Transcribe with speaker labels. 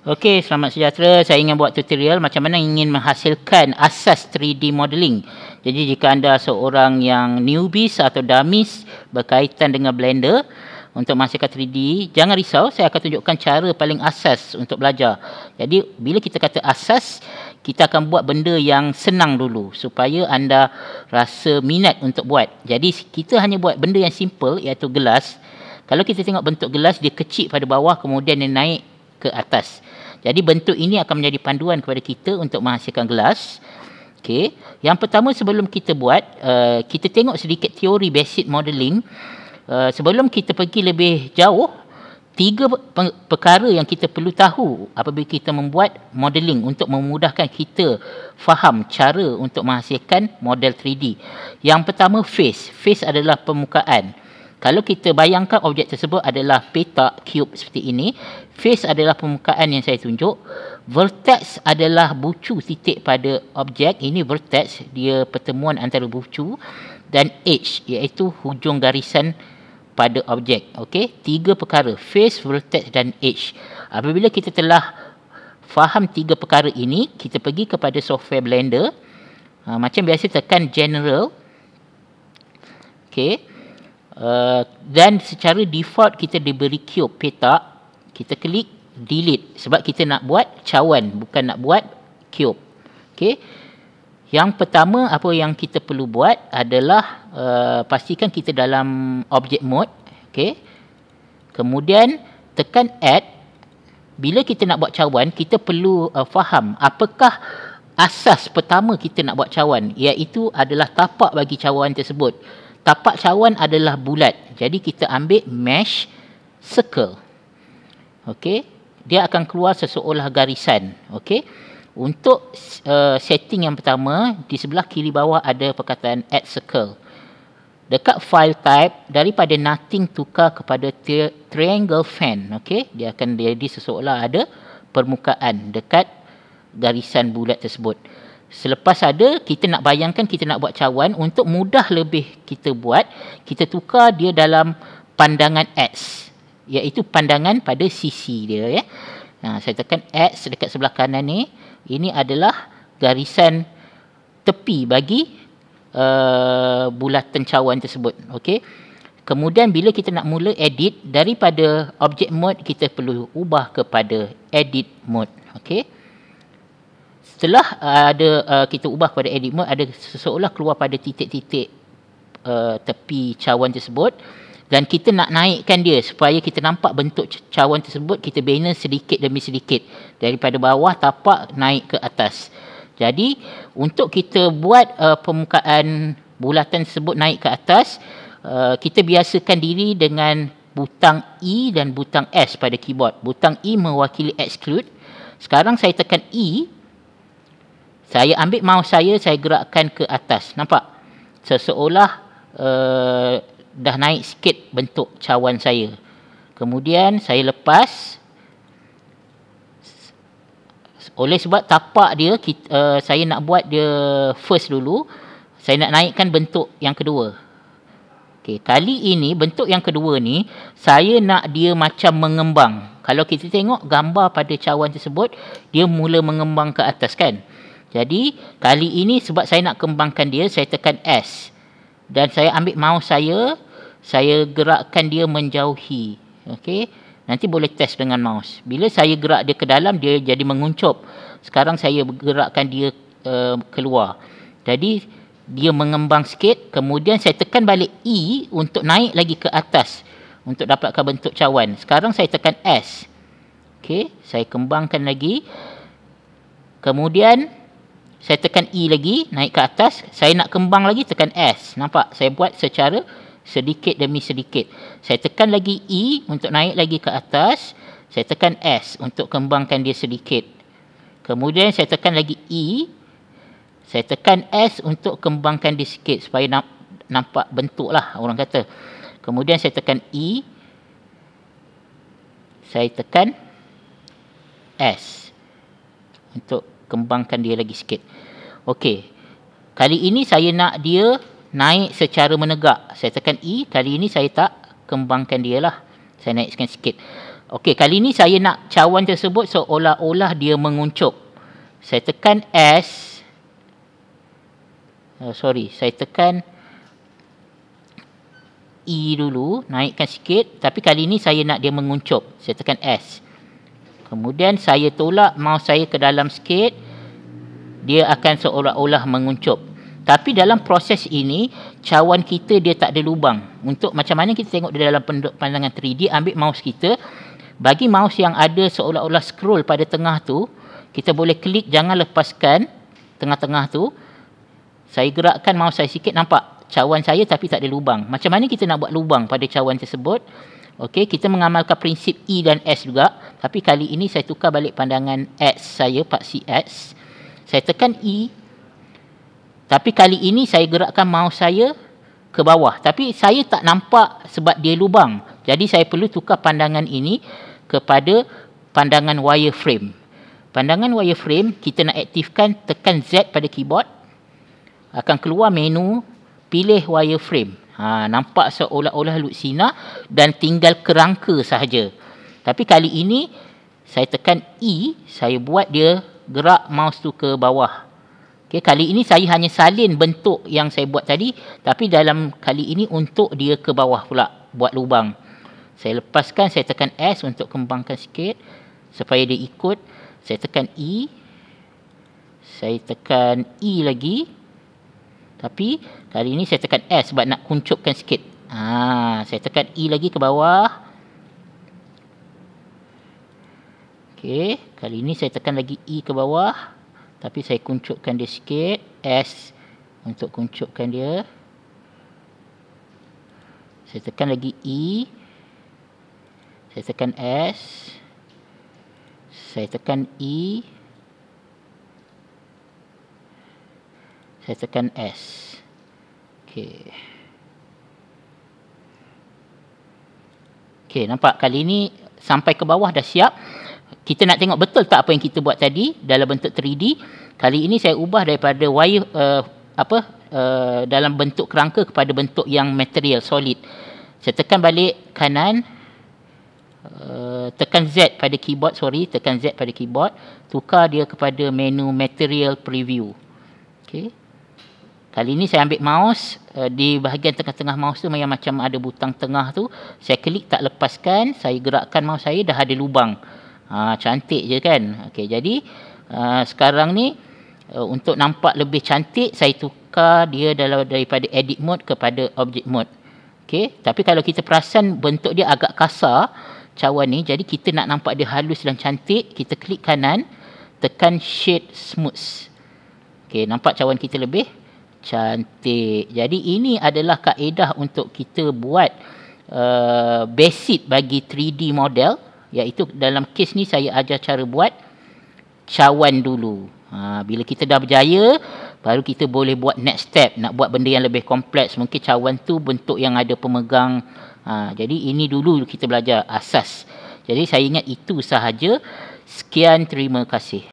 Speaker 1: Okey, selamat sejahtera. Saya ingin buat tutorial macam mana ingin menghasilkan asas 3D modeling. Jadi jika anda seorang yang newbies atau dummies berkaitan dengan Blender untuk menghasilkan 3D, jangan risau, saya akan tunjukkan cara paling asas untuk belajar. Jadi bila kita kata asas, kita akan buat benda yang senang dulu supaya anda rasa minat untuk buat. Jadi kita hanya buat benda yang simple iaitu gelas. Kalau kita tengok bentuk gelas dia kecil pada bawah kemudian dia naik ke atas. Jadi bentuk ini akan menjadi panduan kepada kita untuk menghasilkan gelas. Okey. Yang pertama sebelum kita buat uh, kita tengok sedikit teori basic modeling. Uh, sebelum kita pergi lebih jauh, tiga pe- perkara yang kita perlu tahu apabila kita membuat modeling untuk memudahkan kita faham cara untuk menghasilkan model 3D. Yang pertama face. Face adalah permukaan. Kalau kita bayangkan objek tersebut adalah petak cube seperti ini, face adalah permukaan yang saya tunjuk, vertex adalah bucu titik pada objek, ini vertex, dia pertemuan antara bucu dan edge iaitu hujung garisan pada objek. Okey, tiga perkara, face, vertex dan edge. Apabila kita telah faham tiga perkara ini, kita pergi kepada software Blender. Ah, macam biasa tekan general. Okey dan uh, secara default kita diberi cube petak kita klik delete sebab kita nak buat cawan bukan nak buat cube okey yang pertama apa yang kita perlu buat adalah uh, pastikan kita dalam object mode okey kemudian tekan add bila kita nak buat cawan kita perlu uh, faham apakah asas pertama kita nak buat cawan iaitu adalah tapak bagi cawan tersebut tapak cawan adalah bulat. Jadi kita ambil mesh circle. Okey. Dia akan keluar seseolah garisan. Okey. Untuk uh, setting yang pertama, di sebelah kiri bawah ada perkataan add circle. Dekat file type, daripada nothing tukar kepada tri- triangle fan. Okey. Dia akan jadi seseolah ada permukaan dekat garisan bulat tersebut. Selepas ada, kita nak bayangkan kita nak buat cawan untuk mudah lebih kita buat, kita tukar dia dalam pandangan X. Iaitu pandangan pada sisi dia. Ya. Nah, ha, saya tekan X dekat sebelah kanan ni. Ini adalah garisan tepi bagi uh, eh, bulatan cawan tersebut. Okey. Kemudian bila kita nak mula edit daripada object mode kita perlu ubah kepada edit mode. Okey setelah uh, ada uh, kita ubah pada edit ada seolah keluar pada titik-titik uh, tepi cawan tersebut dan kita nak naikkan dia supaya kita nampak bentuk cawan tersebut kita bina sedikit demi sedikit daripada bawah tapak naik ke atas jadi untuk kita buat uh, permukaan bulatan tersebut naik ke atas uh, kita biasakan diri dengan butang E dan butang S pada keyboard butang E mewakili exclude sekarang saya tekan E saya ambil mouse saya, saya gerakkan ke atas. Nampak? Seseolah uh, dah naik sikit bentuk cawan saya. Kemudian saya lepas. Oleh sebab tapak dia, kita, uh, eh, saya nak buat dia first dulu. Saya nak naikkan bentuk yang kedua. Okay, kali ini, bentuk yang kedua ni, saya nak dia macam mengembang. Kalau kita tengok gambar pada cawan tersebut, dia mula mengembang ke atas kan? Jadi kali ini sebab saya nak kembangkan dia saya tekan S. Dan saya ambil mouse saya, saya gerakkan dia menjauhi. Okey. Nanti boleh test dengan mouse. Bila saya gerak dia ke dalam dia jadi menguncup. Sekarang saya gerakkan dia uh, keluar. Jadi dia mengembang sikit, kemudian saya tekan balik E untuk naik lagi ke atas untuk dapatkan bentuk cawan. Sekarang saya tekan S. Okey, saya kembangkan lagi. Kemudian saya tekan E lagi, naik ke atas, saya nak kembang lagi, tekan S. Nampak? Saya buat secara sedikit demi sedikit. Saya tekan lagi E untuk naik lagi ke atas, saya tekan S untuk kembangkan dia sedikit. Kemudian saya tekan lagi E, saya tekan S untuk kembangkan dia sikit supaya nampak bentuk lah orang kata. Kemudian saya tekan E, saya tekan S untuk kembangkan dia lagi sikit. Okey. Kali ini saya nak dia naik secara menegak. Saya tekan E. Kali ini saya tak kembangkan dia lah. Saya naikkan sikit. Okey. Kali ini saya nak cawan tersebut seolah-olah dia menguncup. Saya tekan S. Uh, sorry. Saya tekan E dulu. Naikkan sikit. Tapi kali ini saya nak dia menguncup. Saya tekan S. S. Kemudian saya tolak mau saya ke dalam sikit dia akan seolah-olah menguncup. Tapi dalam proses ini cawan kita dia tak ada lubang. Untuk macam mana kita tengok di dalam pandangan 3D ambil mouse kita bagi mouse yang ada seolah-olah scroll pada tengah tu kita boleh klik jangan lepaskan tengah-tengah tu saya gerakkan mouse saya sikit nampak cawan saya tapi tak ada lubang. Macam mana kita nak buat lubang pada cawan tersebut? Okey, kita mengamalkan prinsip E dan S juga. Tapi kali ini saya tukar balik pandangan X saya, paksi X. Saya tekan E. Tapi kali ini saya gerakkan mouse saya ke bawah. Tapi saya tak nampak sebab dia lubang. Jadi saya perlu tukar pandangan ini kepada pandangan wireframe. Pandangan wireframe, kita nak aktifkan tekan Z pada keyboard. Akan keluar menu pilih wireframe. Ha, nampak seolah-olah Lutsina dan tinggal kerangka sahaja. Tapi kali ini, saya tekan E, saya buat dia gerak mouse tu ke bawah. Okay, kali ini saya hanya salin bentuk yang saya buat tadi. Tapi dalam kali ini untuk dia ke bawah pula. Buat lubang. Saya lepaskan, saya tekan S untuk kembangkan sikit. Supaya dia ikut. Saya tekan E. Saya tekan E lagi. Tapi kali ini saya tekan S sebab nak kuncupkan sikit. Ha, saya tekan E lagi ke bawah. Okey, kali ini saya tekan lagi E ke bawah. Tapi saya kuncupkan dia sikit. S untuk kuncupkan dia. Saya tekan lagi E. Saya tekan S. Saya tekan E. saya tekan S. Okey. Okey, nampak kali ni sampai ke bawah dah siap. Kita nak tengok betul tak apa yang kita buat tadi dalam bentuk 3D. Kali ini saya ubah daripada wire uh, apa uh, dalam bentuk kerangka kepada bentuk yang material solid. Saya tekan balik kanan uh, tekan Z pada keyboard sorry tekan Z pada keyboard tukar dia kepada menu material preview. Okey. Kali ni saya ambil mouse, eh, di bahagian tengah-tengah mouse tu macam macam ada butang tengah tu, saya klik tak lepaskan, saya gerakkan mouse saya dah ada lubang. Ha, cantik je kan? Okey, jadi uh, sekarang ni uh, untuk nampak lebih cantik, saya tukar dia dalam daripada edit mode kepada object mode. Okay, tapi kalau kita perasan bentuk dia agak kasar cawan ni, jadi kita nak nampak dia halus dan cantik, kita klik kanan, tekan shade smooth. Okay, nampak cawan kita lebih cantik. Jadi ini adalah kaedah untuk kita buat uh, basic bagi 3D model iaitu dalam kes ni saya ajar cara buat cawan dulu. Ha, bila kita dah berjaya baru kita boleh buat next step nak buat benda yang lebih kompleks mungkin cawan tu bentuk yang ada pemegang ha, jadi ini dulu kita belajar asas jadi saya ingat itu sahaja sekian terima kasih